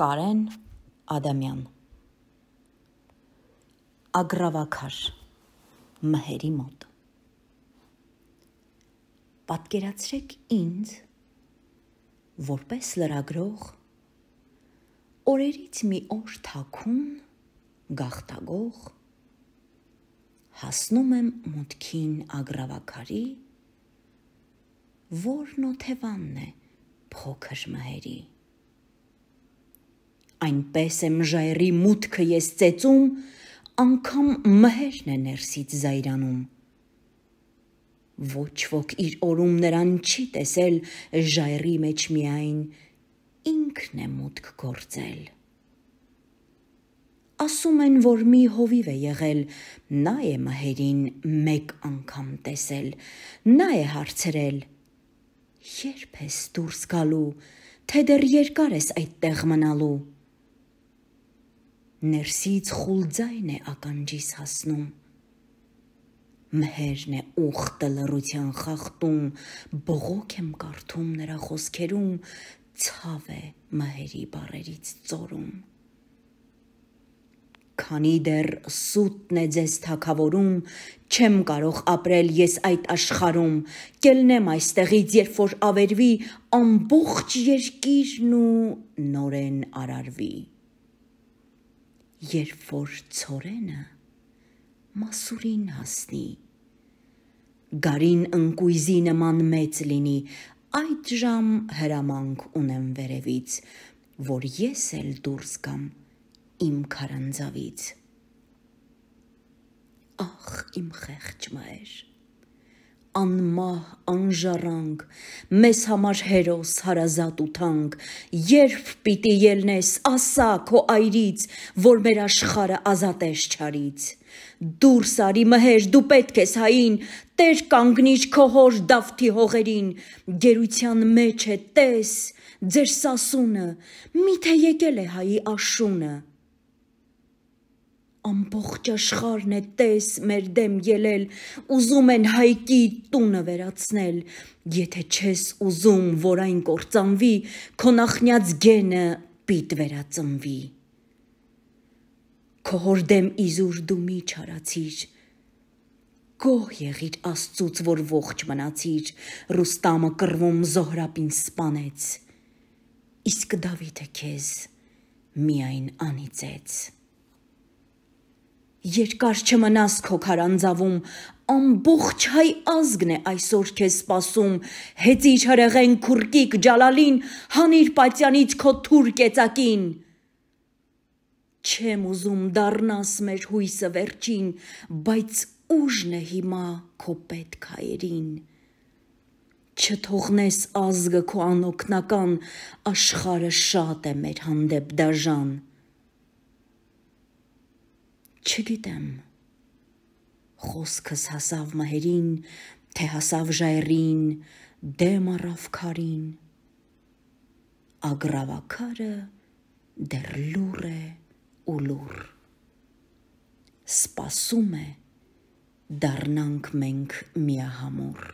Կարեն Ադամյան Ագրավակար մհերի մոտ Պատկերացրեք ինձ որպես լրագրող օրերից մի օր թակուն գախտագող հասնում եմ մուտքին ագրավակարի որն օթևանն է փոքր մհերի Այնպես եմ ժայռի մուտքը ես ծեծում, անգամ մհերն է ներսից զայրանում։ Ոչ ոք իր օրում նրան չի տեսել ժայռի մեջ միայն ինքն է մուտք գործել։ Ասում են, որ մի հովիվ է եղել, նա է մհերին մեկ անգամ տեսել, նա է հարցրել. Երբ ես դուրս գալու, թե դեռ երկար ես այդտեղ մնալու ներսից խուլ ձայն է ականջիս հասնում։ Մհերն է ուխտը լրության խախտում, բողոք եմ կարդում նրա խոսքերում, ցավ է մհերի բարերից ծորում։ Քանի դեռ սուտն է ձեզ թակավորում, չեմ կարող ապրել ես այդ աշխարում, կելնեմ այստեղից, երբ որ ավերվի ամբողջ երկիրն ու նորեն արարվի երբ որ ծորենը մասուրին հասնի գարին ընկույզի նման մեծ լինի այդ ժամ հրամանք ունեմ վերևից որ ես էլ դուրս գամ իմ քարանձավից ախ իմ խեղճ մայր անմահ, անժարանք, մեզ համար հերոս հարազատ ու թանկ, երբ պիտի ելնես, ասա քո այրից, որ մեր աշխարը ազատես չարից։ Դուրս արի մհեր, դու պետք ես հային, Տեր կանգնիչ քո հոր Դավթի հողերին, գերության մեջ է տես, ձեր սասունը, միթե եկել է հայի աշունը ամբողջ աշխարհն է տես մեր դեմ ելել, ուզում են հայկի տունը վերացնել։ Եթե չես ուզում, որ այն կործանվի, քո նախնյաց գենը պիտ վերածնվի։ Քո հոր դեմ իզուր դու մի չարացիր, գոհ եղիր աստծուց, որ ողջ մնացիր, Ռուստամը կռվում Զոհրաբին սպանեց։ Իսկ Դավիթը քեզ միայն անիծեց։ Երկար չմնաս քո քարանձավում, ամբողջ հայ ազգն է այսօր քեզ սպասում։ Հեծիչ հրեղեն քուրկիկ Ջալալին, հանիր պատյանից քո թուր կեցակին։ Չեմ ուզում դառնաս մեր հույսը վերջին, բայց ուժն է հիմա քո պետք հայերին։ Չթողնես ազգը քո անօքնական, աշխարը շատ է մեր հանդեպ դաժան։ դա Չգիտեմ։ Խոսքս հասավ մահերին, թե հասավ ժայռին, դեմ առավ քարին։ Ագրավակարը դեռ լուր է ու լուր։ Սպասում է դառնանք մենք միահամուռ։